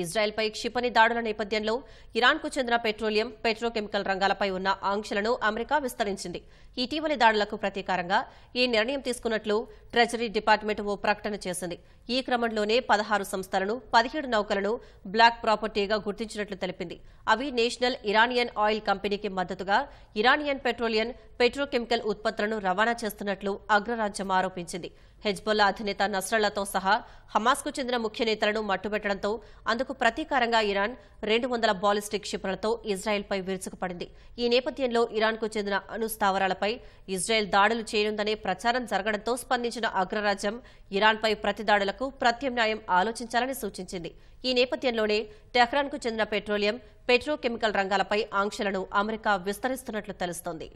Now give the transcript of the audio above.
ఇజ్రాయెల్పై క్షిపణి దాడుల నేపథ్యంలో ఇరాన్కు చెందిన పెట్రోలియం పెట్రోకెమికల్ రంగాలపై ఉన్న ఆంక్షలను అమెరికా విస్తరించింది ఇటీవలి దాడులకు ప్రతీకారంగా ఈ నిర్ణయం తీసుకున్నట్లు ట్రెజరీ డిపార్ట్మెంట్ ఓ ప్రకటన చేసింది ఈ క్రమంలోనే పదహారు సంస్థలను పదిహేడు నౌకలను బ్లాక్ ప్రాపర్టీగా గుర్తించినట్లు తెలిపింది అవి నేషనల్ ఇరానియన్ ఆయిల్ కంపెనీకి మద్దతుగా ఇరానియన్ పెట్రోలియం పెట్రోకెమికల్ ఉత్పత్తులను రవాణా చేస్తున్నట్లు అగ్రరాజ్యం ఆరోపించింది హెజ్బొల్లా అధినేత నస్రల్లాతో సహా హమాస్కు చెందిన ముఖ్య నేతలను మట్టుబెట్టడంతో అందుకు ప్రతీకారంగా ఇరాన్ రెండు వందల బాలిస్టిక్ క్షిపణులతో ఇజ్రాయెల్పై విరుచుకుపడింది ఈ నేపథ్యంలో ఇరాన్కు చెందిన అణు స్థావరాలపై ఇజ్రాయెల్ దాడులు చేయనుందనే ప్రచారం జరగడంతో స్పందించిన అగ్రరాజ్యం ఇరాన్పై ప్రతిదాడులకు ప్రత్యామ్నాయం ఆలోచించాలని సూచించింది ఈ నేపథ్యంలోనే టెహ్రాన్కు చెందిన పెట్రోలియం పెట్రోకెమికల్ రంగాలపై ఆంక్షలను అమెరికా విస్తరిస్తున్నట్లు తెలుస్తోంది